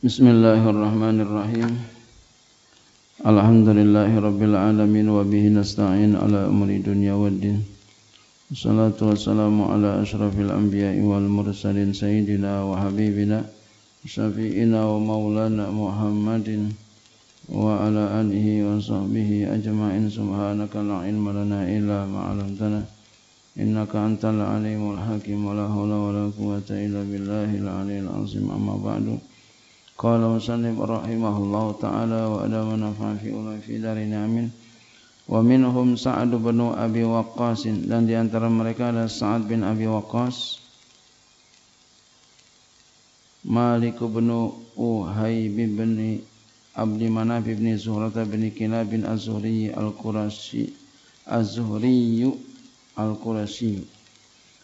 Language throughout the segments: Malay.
Bismillahirrahmanirrahim. Alhamdulillahirabbil alamin wa bihi nasta'in ala umuri dunya waddin. Wassalatu wassalamu ala asyrafil anbiya'i wal mursalin sayyidina wa habibina syafi'ina wa maulana Muhammadin wa ala alihi wa sahbihi ajma'in subhanaka la ilma lana illa ma 'allamtana innaka antal alimul hakim wa la hawla wa la quwwata illa billahil aliyil azim amma ba'du. قال وسلم رحمه الله تعالى وأدام نفع في أولئك في دار نعمين ومنهم سعد بن أبي وقاص dan di antara mereka adalah Sa'ad bin Abi Waqqas Malik bin Uhayb bin Abdi Manaf bin Zuhrah bin Kilab bin Az-Zuhri Al-Qurashi Az-Zuhri Al-Qurashi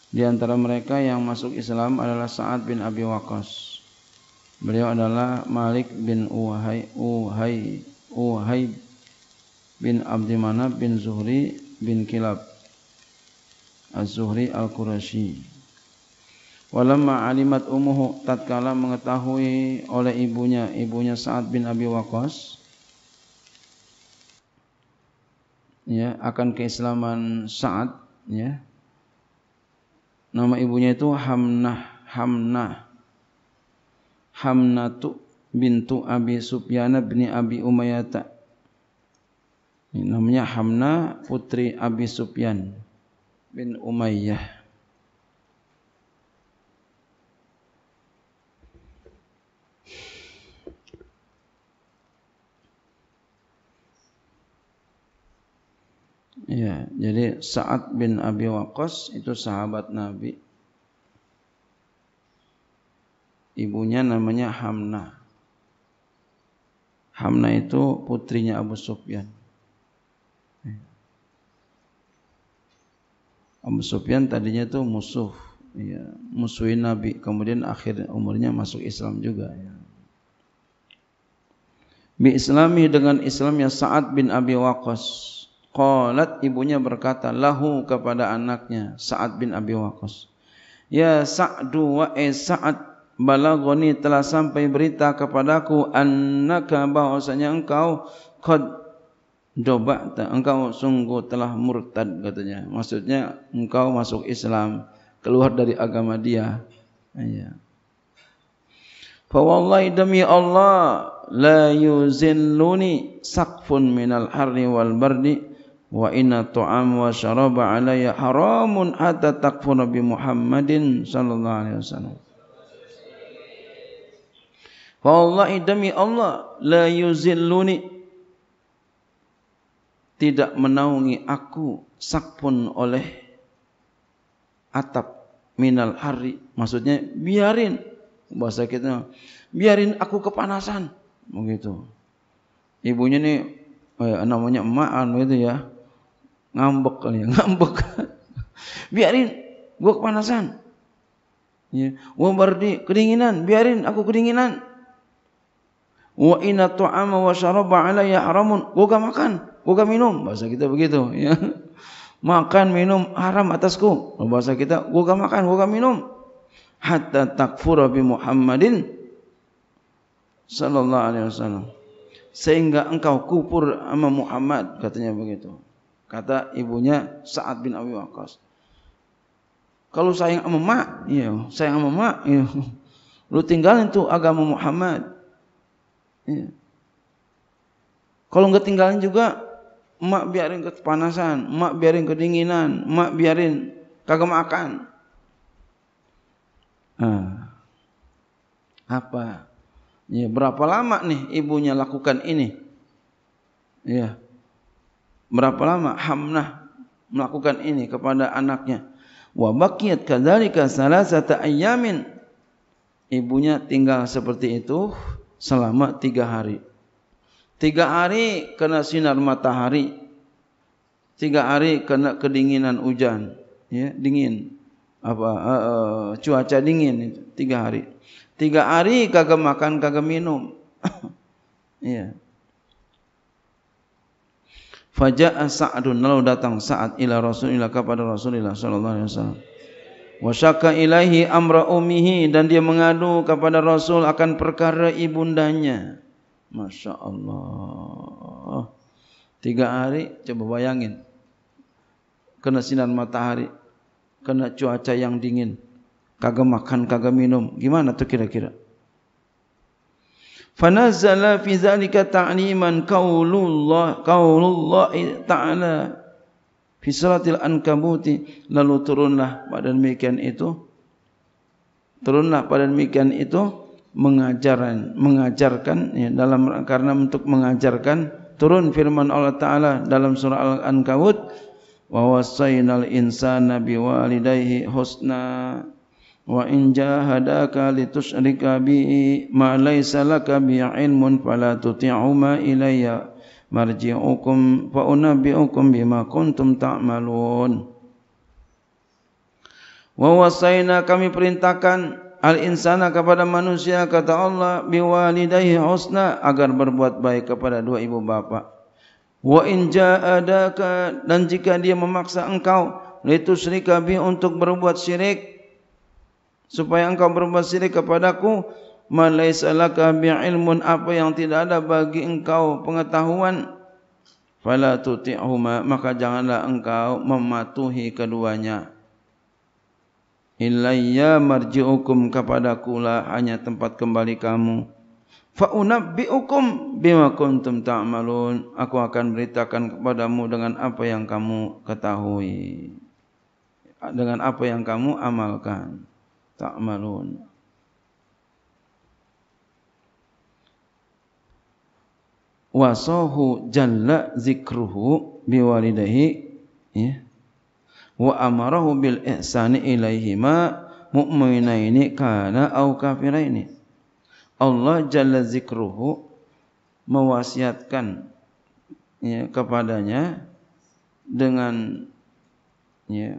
Di antara mereka yang masuk Islam adalah Sa'ad bin Abi Waqqas Beliau adalah Malik bin Uhay Uhay Uhay bin Abdi bin Zuhri bin Kilab Az-Zuhri Al-Qurashi Walamma alimat umuh tatkala mengetahui oleh ibunya ibunya Sa'ad bin Abi Wakas, ya akan keislaman Sa'ad ya Nama ibunya itu Hamnah Hamnah Hamnatu bintu Abi Sufyan bin Abi Umayyah. Ini namanya Hamna putri Abi Sufyan bin Umayyah. Ya, jadi Sa'ad bin Abi Waqqas itu sahabat Nabi. ibunya namanya Hamna. Hamna itu putrinya Abu Sufyan. Abu Sufyan tadinya itu musuh, ya, musuhi Nabi. Kemudian akhir umurnya masuk Islam juga. Ya. Bi Islami dengan Islamnya Sa'ad bin Abi Waqqas. Kolat ibunya berkata lahu kepada anaknya Sa'ad bin Abi Waqqas. Ya Sa'du wa eh, Sa'ad balagoni telah sampai berita kepadaku annaka bahwasanya engkau qad dobat engkau sungguh telah murtad katanya maksudnya engkau masuk Islam keluar dari agama dia ya fa wallahi demi Allah la yuzilluni saqfun minal harri wal bardi wa inna tu'am wa syaraba alayya haramun hatta taqfuna bi Muhammadin sallallahu alaihi wasallam Wallahi demi Allah la yuzilluni tidak menaungi aku sak pun oleh atap minal hari maksudnya biarin bahasa kita biarin aku kepanasan begitu ibunya ni eh, namanya emakan begitu ya ngambek kali ya ngambek biarin gua kepanasan ya berdi kedinginan biarin aku kedinginan wa inna tu'ama wa syaraba alayya haramun goga makan goga minum bahasa kita begitu ya makan minum haram atasku bahasa kita Gua goga makan gua goga minum hatta takfur bi muhammadin sallallahu alaihi wasallam sehingga engkau kufur sama Muhammad katanya begitu kata ibunya Sa'ad bin Abi Waqqas kalau sayang sama mak iya sayang sama mak iya lu tinggalin tu agama Muhammad Ya. Kalau nggak tinggalin juga, mak biarin kepanasan, mak biarin kedinginan, mak biarin kagak makan. Ah. Apa? Ya, berapa lama nih ibunya lakukan ini? Ya. Berapa lama Hamnah melakukan ini kepada anaknya? Wa baqiyat kadzalika salasata ayyamin. Ibunya tinggal seperti itu selama tiga hari. Tiga hari kena sinar matahari. Tiga hari kena kedinginan hujan. Ya, dingin. Apa, uh, uh, cuaca dingin. Tiga hari. Tiga hari kagak makan, kagak minum. ya. Faja'a Sa'dun. Lalu datang Sa'ad ila Rasulillah kepada Rasulillah Sallallahu Alaihi Wasyaka ilahi amra umihi dan dia mengadu kepada Rasul akan perkara ibundanya. Masya Allah. Tiga hari, coba bayangin. Kena sinar matahari. Kena cuaca yang dingin. Kagak makan, kagak minum. Gimana tu kira-kira? Fanazala fi zalika ta'liman qaulullah qaulullah ta'ala fi salatil ankamuti lalu turunlah pada demikian itu turunlah pada demikian itu mengajaran, mengajarkan ya, dalam karena untuk mengajarkan turun firman Allah taala dalam surah al ankabut wa wasainal insana biwalidayhi husna wa in jahadaka litusyrika bi ma laysa laka bi ilmun fala tuti'uma ilayya marji'ukum fa unabbi'ukum bima kuntum ta'malun wa wasaina kami perintahkan al insana kepada manusia kata Allah biwalidayhi husna agar berbuat baik kepada dua ibu bapa wa in ja'adaka dan jika dia memaksa engkau litu syrika untuk berbuat syirik supaya engkau berbuat syirik kepadaku malaisalaka bi'ilmun apa yang tidak ada bagi engkau pengetahuan fala tuti'huma maka janganlah engkau mematuhi keduanya illayya marji'ukum kepadaku lah hanya tempat kembali kamu fa unabbi'ukum bima kuntum ta'malun aku akan beritakan kepadamu dengan apa yang kamu ketahui dengan apa yang kamu amalkan ta'malun wasahu jalla zikruhu biwalidahi ya wa amarahu bil ihsani ilaihi ma mu'minaini kana au kafiraini Allah jalla zikruhu mewasiatkan ya, kepadanya dengan ya,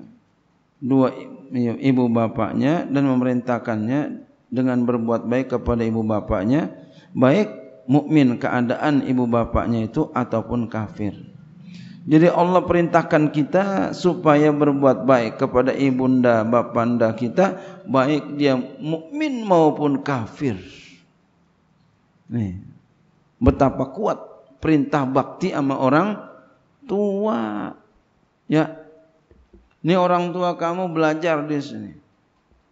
dua ya, ibu bapaknya dan memerintahkannya dengan berbuat baik kepada ibu bapaknya baik mukmin keadaan ibu bapaknya itu ataupun kafir. Jadi Allah perintahkan kita supaya berbuat baik kepada ibunda bapanda kita baik dia mukmin maupun kafir. Nih. Betapa kuat perintah bakti sama orang tua. Ya. Ini orang tua kamu belajar di sini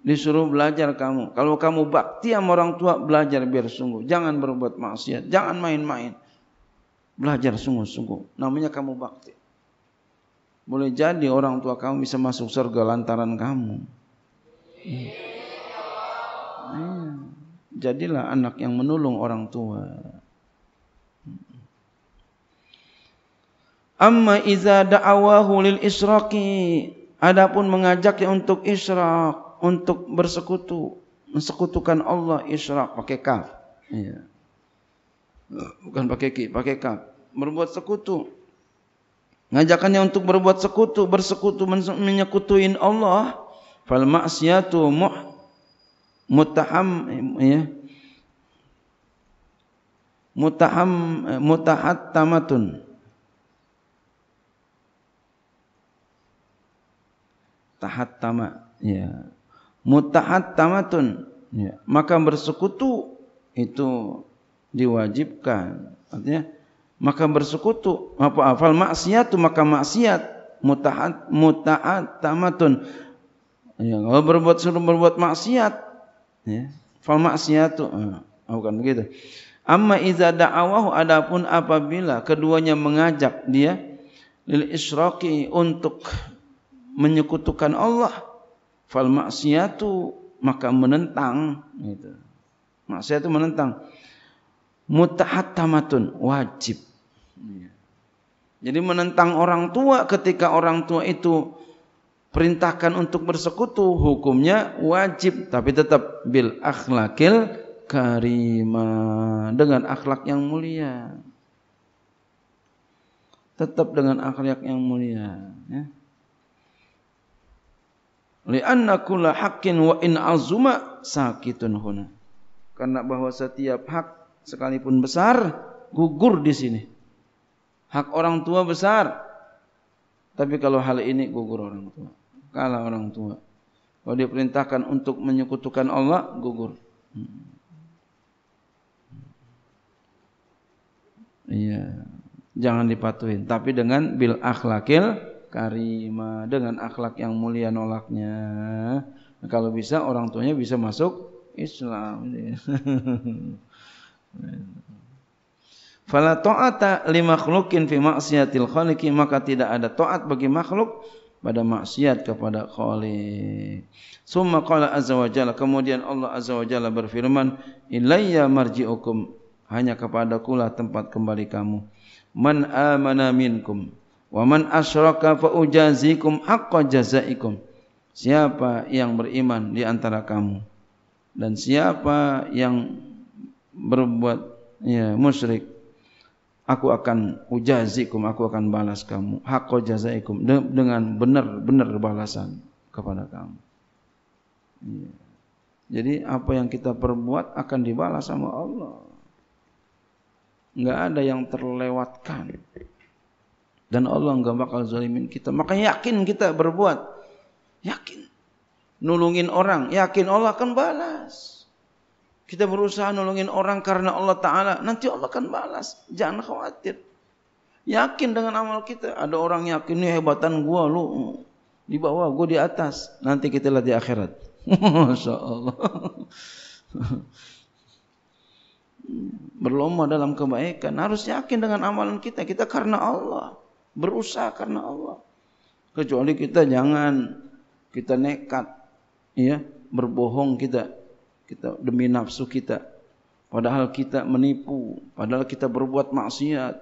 disuruh belajar kamu. Kalau kamu bakti sama orang tua, belajar biar sungguh. Jangan berbuat maksiat, jangan main-main. Belajar sungguh-sungguh. Namanya kamu bakti. Boleh jadi orang tua kamu bisa masuk surga lantaran kamu. Hmm. hmm. Jadilah anak yang menolong orang tua. Amma iza da'awahu lil isyraqi. Adapun mengajaknya untuk isyraq untuk bersekutu mensekutukan Allah isyrak pakai kaf ya. bukan pakai ki pakai kaf berbuat sekutu ngajakannya untuk berbuat sekutu bersekutu menyekutuin Allah fal maksiatu muh mutaham ya mutaham mutahattamatun tahattama ya yeah mutahat tamatun ya. maka bersekutu itu diwajibkan artinya maka bersekutu apa afal maksiat maka maksiat mutahat mutaat tamatun ya, kalau berbuat suruh berbuat maksiat ya. fal maksiat tu. Ah, oh, bukan begitu amma iza da'awahu adapun apabila keduanya mengajak dia lil isyraqi untuk menyekutukan Allah fal maksiatu maka menentang gitu. Maksiat itu menentang. Mutahattamatun wajib. Iya. Jadi menentang orang tua ketika orang tua itu perintahkan untuk bersekutu hukumnya wajib tapi tetap bil akhlakil karima dengan akhlak yang mulia tetap dengan akhlak yang mulia ya. Lianna kula hakin wa in azuma sakitun huna. Karena bahawa setiap hak sekalipun besar gugur di sini. Hak orang tua besar. Tapi kalau hal ini gugur orang tua. Kalau orang tua. Kalau dia perintahkan untuk menyekutukan Allah, gugur. Hmm. Iya. Hmm. Jangan dipatuhin. Tapi dengan bil akhlakil karima dengan akhlak yang mulia nolaknya. Nah, kalau bisa orang tuanya bisa masuk Islam. Fala ta'ata li makhlukin fi maksiatil khaliqi maka tidak ada taat bagi makhluk pada maksiat kepada khaliq. Summa qala azza wajalla. kemudian Allah azza wajalla jalla berfirman ilayya marji'ukum hanya kepada kulah tempat kembali kamu. Man amana minkum Wa man asyraka fa ujazikum haqqo jazaikum. Siapa yang beriman di antara kamu dan siapa yang berbuat ya, musyrik aku akan ujazikum aku akan balas kamu haqqo jazaikum dengan benar-benar balasan kepada kamu. Ya. Jadi apa yang kita perbuat akan dibalas sama Allah. Enggak ada yang terlewatkan. Dan Allah enggak bakal zalimin kita. Maka yakin kita berbuat. Yakin. Nulungin orang. Yakin Allah akan balas. Kita berusaha nulungin orang karena Allah Ta'ala. Nanti Allah akan balas. Jangan khawatir. Yakin dengan amal kita. Ada orang yakin. Ini hebatan gua lu. Di bawah, gua di atas. Nanti kita lihat di akhirat. Masya Allah. Berlomba dalam kebaikan. Harus yakin dengan amalan kita. Kita karena Allah. Allah. berusaha karena Allah. Kecuali kita jangan kita nekat ya berbohong kita kita demi nafsu kita padahal kita menipu padahal kita berbuat maksiat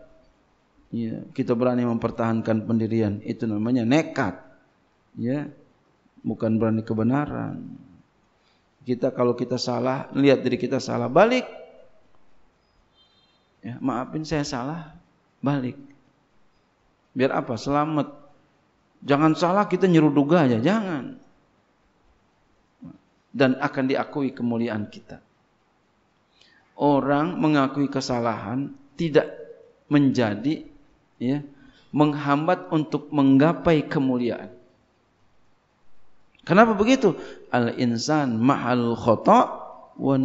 ya kita berani mempertahankan pendirian itu namanya nekat ya bukan berani kebenaran kita kalau kita salah lihat diri kita salah balik ya maafin saya salah balik Biar apa? Selamat. Jangan salah kita nyuruh duga aja, jangan. Dan akan diakui kemuliaan kita. Orang mengakui kesalahan tidak menjadi ya, menghambat untuk menggapai kemuliaan. Kenapa begitu? Al-insan mahal khata wa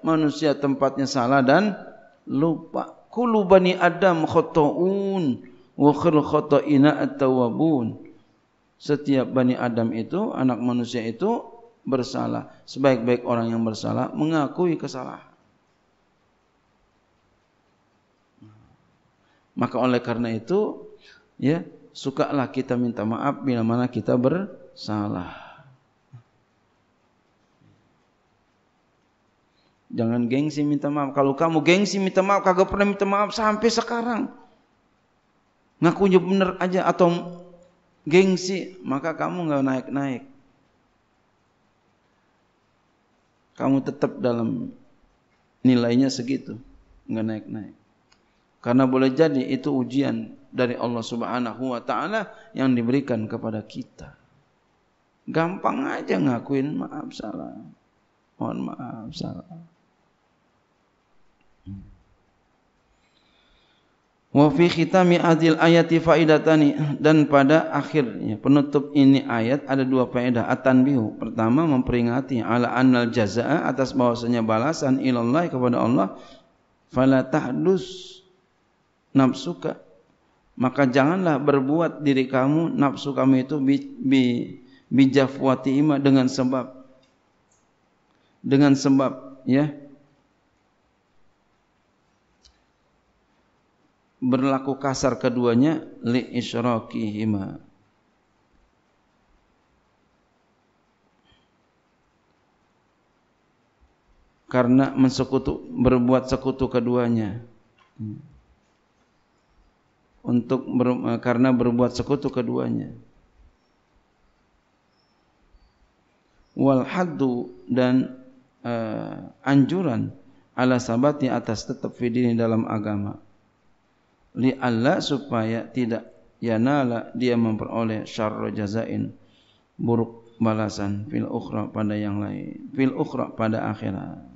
Manusia tempatnya salah dan lupa. kulubani Adam khata'un. wa khul khata'ina at-tawwabun. Setiap Bani Adam itu, anak manusia itu bersalah. Sebaik-baik orang yang bersalah mengakui kesalahan. Maka oleh karena itu, ya, sukalah kita minta maaf bila mana kita bersalah. Jangan gengsi minta maaf. Kalau kamu gengsi minta maaf, kagak pernah minta maaf sampai sekarang ngakunya benar aja atau gengsi, maka kamu enggak naik-naik. Kamu tetap dalam nilainya segitu, enggak naik-naik. Karena boleh jadi itu ujian dari Allah Subhanahu wa taala yang diberikan kepada kita. Gampang aja ngakuin maaf salah. Mohon maaf salah. Wa fi khitami adil ayati faidatani dan pada akhirnya penutup ini ayat ada dua faedah at pertama memperingati ala annal jazaa atas bahwasanya balasan ilallah kepada Allah fala tahdus nafsuka maka janganlah berbuat diri kamu nafsu kamu itu bi bi bijafwati ima dengan sebab dengan sebab ya berlaku kasar keduanya li isyrakihima karena mensekutu berbuat sekutu keduanya untuk ber, karena berbuat sekutu keduanya wal haddu dan uh, anjuran ala sabati atas tetap fidini dalam agama li Allah supaya tidak yanala dia memperoleh syarra jazain buruk balasan fil ukhra pada yang lain fil ukhra pada akhirat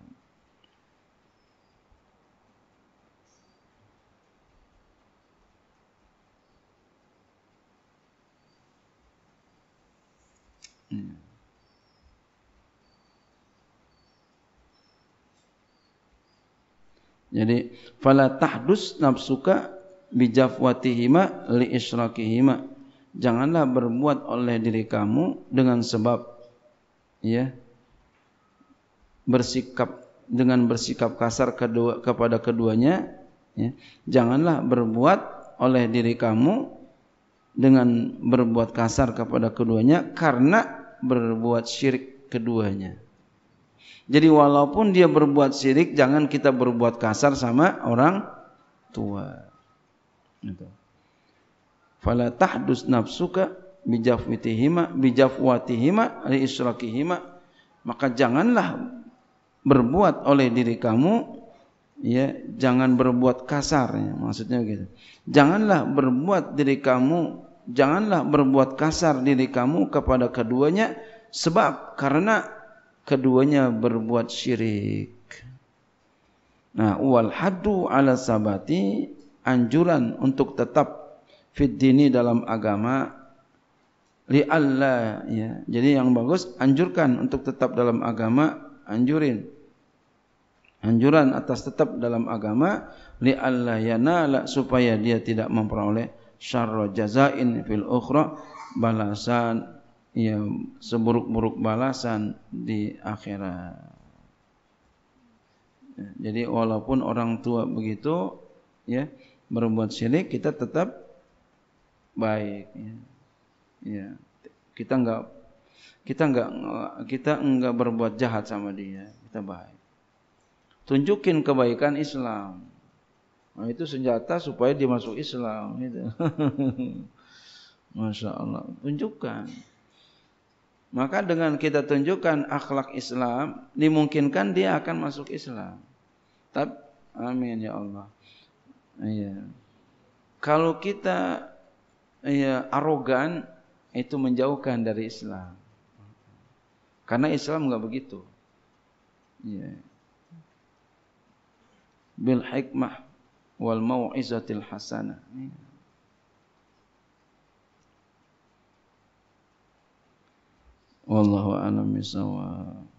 Jadi fala tahdus nafsuka bijafwatihima li isyrakihima janganlah berbuat oleh diri kamu dengan sebab ya bersikap dengan bersikap kasar kedua, kepada keduanya ya. janganlah berbuat oleh diri kamu dengan berbuat kasar kepada keduanya karena berbuat syirik keduanya jadi walaupun dia berbuat syirik jangan kita berbuat kasar sama orang tua Gitu. Fala tahdus nafsuka bijafwatihima bijafwatihima li israkihima maka janganlah berbuat oleh diri kamu ya jangan berbuat kasar ya, maksudnya begitu. janganlah berbuat diri kamu janganlah berbuat kasar diri kamu kepada keduanya sebab karena keduanya berbuat syirik nah wal haddu ala sabati anjuran untuk tetap fit dini dalam agama li Allah ya. Jadi yang bagus anjurkan untuk tetap dalam agama, anjurin. Anjuran atas tetap dalam agama li Allah yanala supaya dia tidak memperoleh syarro jazain fil ukhra balasan ya seburuk-buruk balasan di akhirat. Jadi walaupun orang tua begitu ya berbuat syirik kita tetap baik ya, ya. kita enggak kita enggak kita enggak berbuat jahat sama dia kita baik tunjukin kebaikan Islam nah, itu senjata supaya dia masuk Islam itu masya Allah tunjukkan maka dengan kita tunjukkan akhlak Islam dimungkinkan dia akan masuk Islam tapi amin ya Allah Ya. Kalau kita ya, arogan itu menjauhkan dari Islam. Karena Islam enggak begitu. Ya. Bil hikmah wal mau'izatil hasanah. Ya. Wallahu a'lam bishawab.